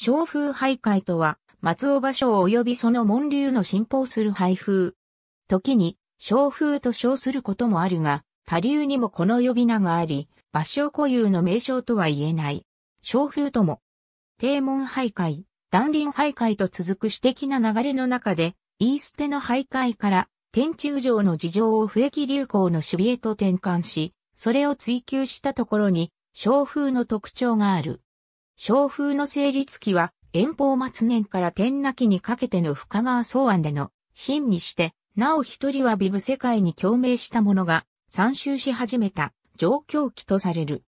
松風徘徊とは、松尾芭蕉及びその門流の信奉する徘徊。時に、松風と称することもあるが、他流にもこの呼び名があり、芭蕉固有の名称とは言えない。松風とも、低門徘徊、断輪徘徊と続く詩的な流れの中で、言い捨ての徘徊から、天中城の事情を不益流行の守備へと転換し、それを追求したところに、松風の特徴がある。小風の成立期は、遠方末年から天泣きにかけての深川草案での、品にして、なお一人はビブ世界に共鳴した者が、参集し始めた、状況期とされる。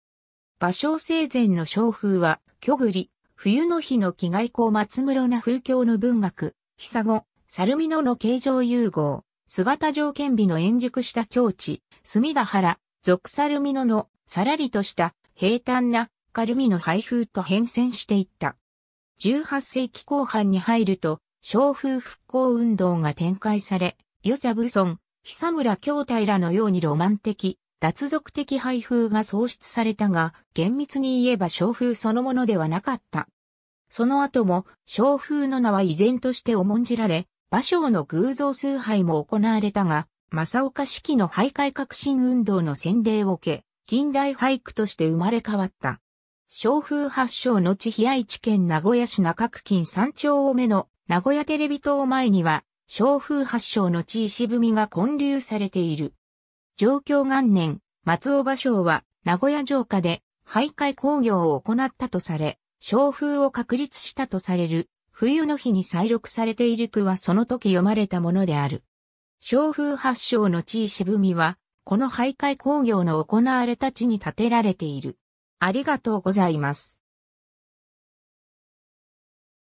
芭蕉生前の小風は、巨栗、冬の日の気外交松室な風教の文学、久後、猿ミ野の形状融合、姿条件美の円熟した境地、隅田原、俗猿ミ野の、さらりとした、平坦な、カルミの配風と変遷していった。18世紀後半に入ると、商風復興運動が展開され、与謝武村、久村兄弟らのようにロマン的、脱俗的配風が創出されたが、厳密に言えば商風そのものではなかった。その後も、商風の名は依然として重んじられ、馬将の偶像崇拝も行われたが、正岡式の徘徊革新運動の洗礼を受け、近代俳句として生まれ変わった。小風発祥の地平愛知県名古屋市中区近三丁目の名古屋テレビ塔前には、小風発祥の地石踏みが建立されている。状況元年、松尾芭蕉は名古屋城下で徘徊工業を行ったとされ、小風を確立したとされる、冬の日に再録されている句はその時読まれたものである。小風発祥の地石踏みは、この徘徊工業の行われた地に建てられている。ありがとうございます。